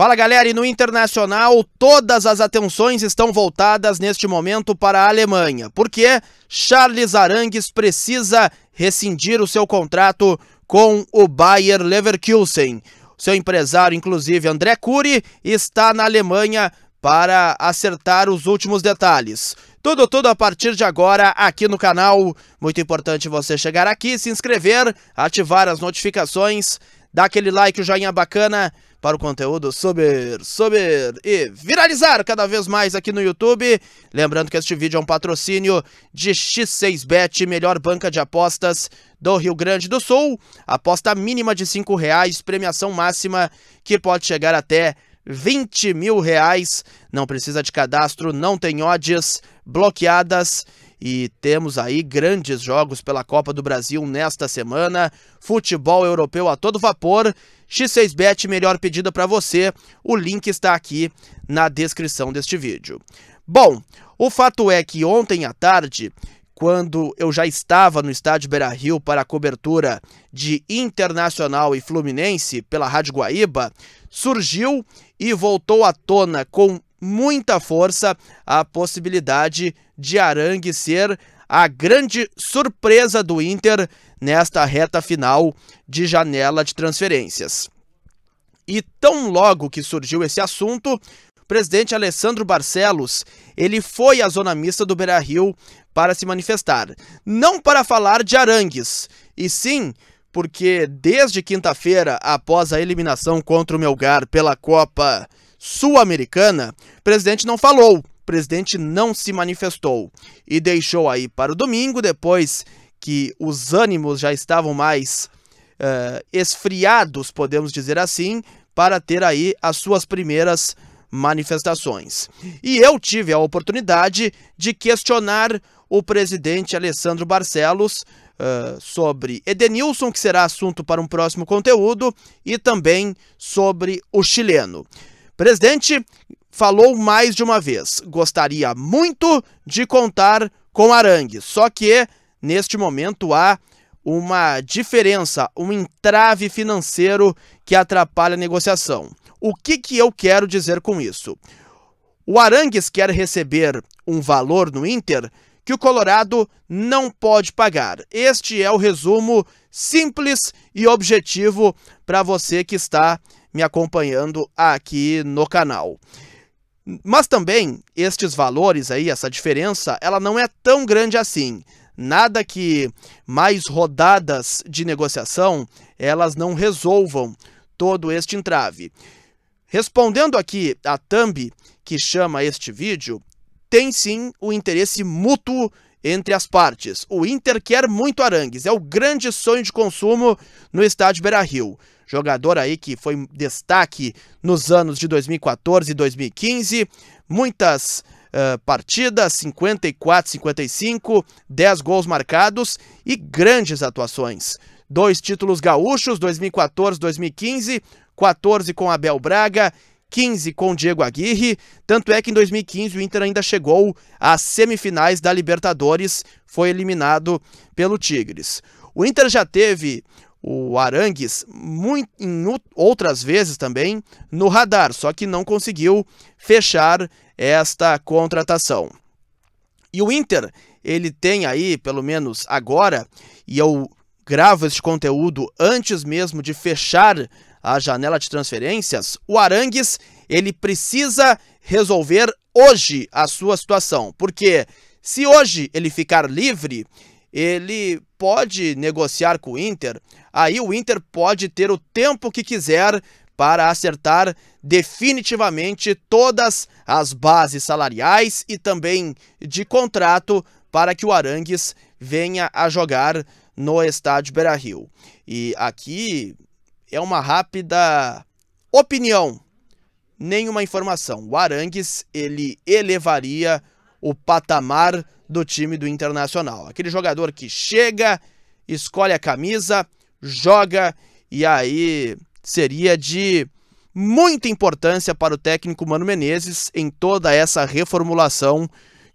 Fala galera, e no internacional todas as atenções estão voltadas neste momento para a Alemanha, porque Charles Arangues precisa rescindir o seu contrato com o Bayer Leverkusen. Seu empresário, inclusive André Cury, está na Alemanha para acertar os últimos detalhes. Tudo, tudo a partir de agora aqui no canal. Muito importante você chegar aqui, se inscrever, ativar as notificações Dá aquele like, o um joinha bacana para o conteúdo subir, subir e viralizar cada vez mais aqui no YouTube. Lembrando que este vídeo é um patrocínio de X6Bet, melhor banca de apostas do Rio Grande do Sul. Aposta mínima de R$ reais, premiação máxima que pode chegar até 20 mil reais. Não precisa de cadastro, não tem odds bloqueadas e temos aí grandes jogos pela Copa do Brasil nesta semana. Futebol europeu a todo vapor. X6bet, melhor pedida para você. O link está aqui na descrição deste vídeo. Bom, o fato é que ontem à tarde quando eu já estava no estádio Beira Rio para a cobertura de Internacional e Fluminense pela Rádio Guaíba, surgiu e voltou à tona com muita força a possibilidade de Arangue ser a grande surpresa do Inter nesta reta final de janela de transferências. E tão logo que surgiu esse assunto, o presidente Alessandro Barcelos, ele foi à zona mista do Beira-Rio para se manifestar, não para falar de Arangues, e sim porque desde quinta-feira, após a eliminação contra o Melgar pela Copa Sul-Americana, o presidente não falou presidente não se manifestou e deixou aí para o domingo, depois que os ânimos já estavam mais uh, esfriados, podemos dizer assim, para ter aí as suas primeiras manifestações. E eu tive a oportunidade de questionar o presidente Alessandro Barcelos uh, sobre Edenilson, que será assunto para um próximo conteúdo, e também sobre o chileno. Presidente, falou mais de uma vez: gostaria muito de contar com Arangues. Só que, neste momento, há uma diferença, um entrave financeiro que atrapalha a negociação. O que, que eu quero dizer com isso? O Arangues quer receber um valor no Inter que o Colorado não pode pagar. Este é o resumo simples e objetivo para você que está me acompanhando aqui no canal. Mas também estes valores aí, essa diferença, ela não é tão grande assim. Nada que mais rodadas de negociação elas não resolvam todo este entrave. Respondendo aqui a Thumb, que chama este vídeo, tem sim o interesse mútuo entre as partes. O Inter quer muito Arangues, é o grande sonho de consumo no estádio Beira-Rio. Jogador aí que foi destaque nos anos de 2014 e 2015, muitas uh, partidas, 54, 55, 10 gols marcados e grandes atuações. Dois títulos gaúchos, 2014, 2015, 14 com Abel Braga 15 com Diego Aguirre. Tanto é que em 2015 o Inter ainda chegou às semifinais da Libertadores, foi eliminado pelo Tigres. O Inter já teve o Arangues muito, em outras vezes também no radar, só que não conseguiu fechar esta contratação. E o Inter, ele tem aí, pelo menos agora, e eu gravo este conteúdo antes mesmo de fechar a janela de transferências, o Arangues ele precisa resolver hoje a sua situação, porque se hoje ele ficar livre, ele pode negociar com o Inter, aí o Inter pode ter o tempo que quiser para acertar definitivamente todas as bases salariais e também de contrato para que o Arangues venha a jogar no estádio Beira-Rio. E aqui é uma rápida opinião, nenhuma informação. O Arangues, ele elevaria o patamar do time do Internacional. Aquele jogador que chega, escolhe a camisa, joga e aí seria de muita importância para o técnico Mano Menezes em toda essa reformulação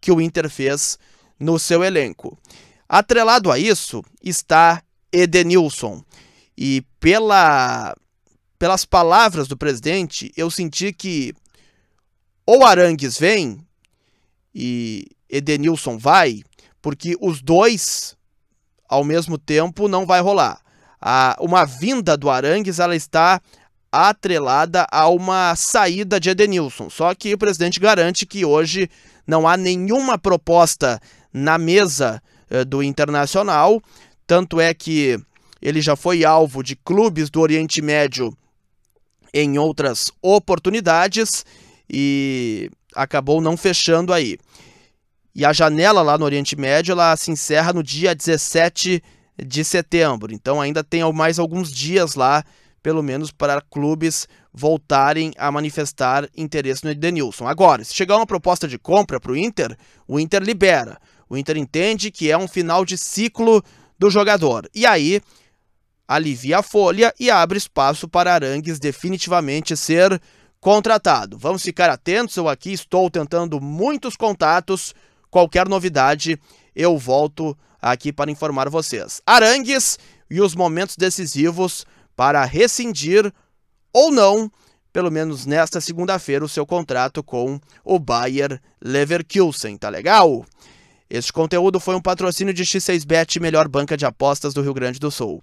que o Inter fez no seu elenco. Atrelado a isso está Edenilson. E pela, pelas palavras do presidente, eu senti que ou Arangues vem e Edenilson vai, porque os dois ao mesmo tempo não vai rolar. A, uma vinda do Arangues ela está atrelada a uma saída de Edenilson. Só que o presidente garante que hoje não há nenhuma proposta na mesa eh, do Internacional, tanto é que ele já foi alvo de clubes do Oriente Médio em outras oportunidades e acabou não fechando aí. E a janela lá no Oriente Médio ela se encerra no dia 17 de setembro. Então ainda tem mais alguns dias lá, pelo menos para clubes voltarem a manifestar interesse no Edenilson. Agora, se chegar uma proposta de compra para o Inter, o Inter libera. O Inter entende que é um final de ciclo do jogador. E aí alivia a folha e abre espaço para Arangues definitivamente ser contratado. Vamos ficar atentos, eu aqui estou tentando muitos contatos. Qualquer novidade, eu volto aqui para informar vocês. Arangues e os momentos decisivos para rescindir ou não, pelo menos nesta segunda-feira, o seu contrato com o Bayer Leverkusen, tá legal? Este conteúdo foi um patrocínio de X6Bet, melhor banca de apostas do Rio Grande do Sul.